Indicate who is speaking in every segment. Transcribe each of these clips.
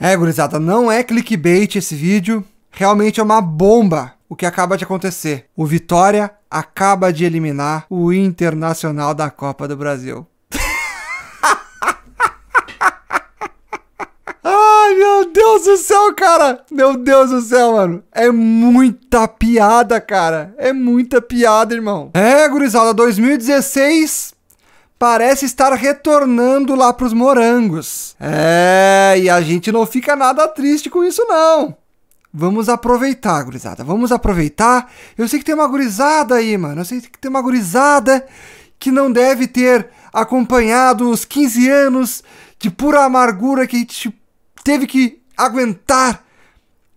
Speaker 1: É, gurizada, não é clickbait esse vídeo. Realmente é uma bomba o que acaba de acontecer. O Vitória acaba de eliminar o Internacional da Copa do Brasil. Ai, meu Deus do céu, cara! Meu Deus do céu, mano! É muita piada, cara! É muita piada, irmão! É, gurizada, 2016 parece estar retornando lá para os morangos. É, e a gente não fica nada triste com isso não. Vamos aproveitar, gurizada. Vamos aproveitar. Eu sei que tem uma gurizada aí, mano. Eu sei que tem uma gurizada que não deve ter acompanhado os 15 anos de pura amargura que a gente teve que aguentar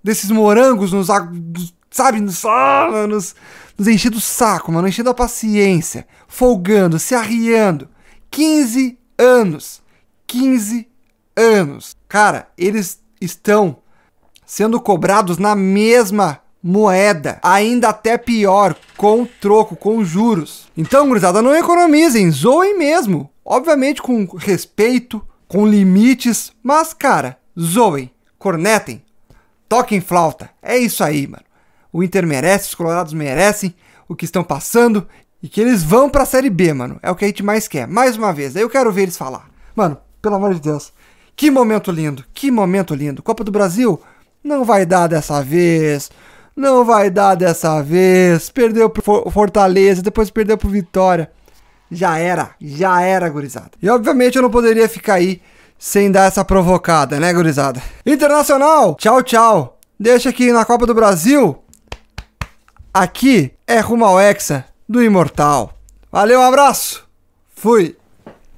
Speaker 1: desses morangos nos, nos sabe, nos, mano, nos, nos enchendo o saco, mano, enchendo a paciência, folgando, se arriando. 15 anos. 15 anos. Cara, eles estão sendo cobrados na mesma moeda, ainda até pior, com troco, com juros. Então, gurizada, não economizem, zoem mesmo. Obviamente com respeito, com limites, mas cara, zoem, cornetem, toquem flauta. É isso aí, mano o Inter merece, os Colorados merecem o que estão passando e que eles vão pra Série B, mano. É o que a gente mais quer. Mais uma vez, aí eu quero ver eles falar. Mano, pelo amor de Deus. Que momento lindo, que momento lindo. Copa do Brasil não vai dar dessa vez. Não vai dar dessa vez. Perdeu pro Fortaleza, depois perdeu pro Vitória. Já era, já era, gurizada. E obviamente eu não poderia ficar aí sem dar essa provocada, né, gurizada? Internacional, tchau, tchau. Deixa aqui na Copa do Brasil Aqui é Rumo ao Hexa do Imortal. Valeu, um abraço. Fui.